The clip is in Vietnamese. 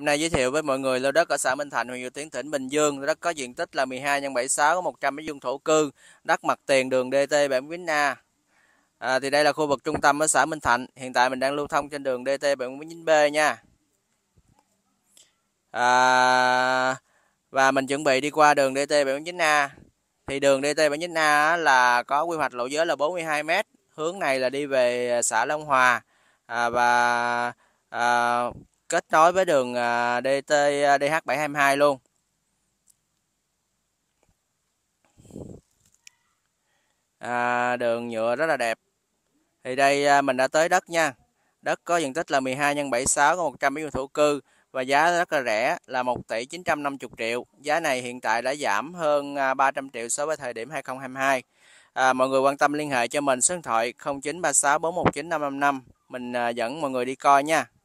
Hôm nay giới thiệu với mọi người lô đất ở xã Minh Thành, huyện Dự Tiến, tỉnh Bình Dương. đất có diện tích là 12 x 76 có 100 m 2 thổ cư, đất mặt tiền đường DT 79 A. À, thì đây là khu vực trung tâm ở xã Minh Thạnh. Hiện tại mình đang lưu thông trên đường DT 79B nha. À, và mình chuẩn bị đi qua đường DT 79A. Thì đường DT 79A là có quy hoạch lộ giới là 42 m, hướng này là đi về xã Long Hòa. À, và à, kết nối với đường à, DT à, DH722 luôn. À, đường nhựa rất là đẹp. Thì đây à, mình đã tới đất nha. Đất có diện tích là 12 x 76 có 100 mét vuông thổ cư và giá rất là rẻ là 1 tỷ 950 triệu. Giá này hiện tại đã giảm hơn 300 triệu so với thời điểm 2022. À, mọi người quan tâm liên hệ cho mình số điện thoại 0936419555. Mình dẫn mọi người đi coi nha.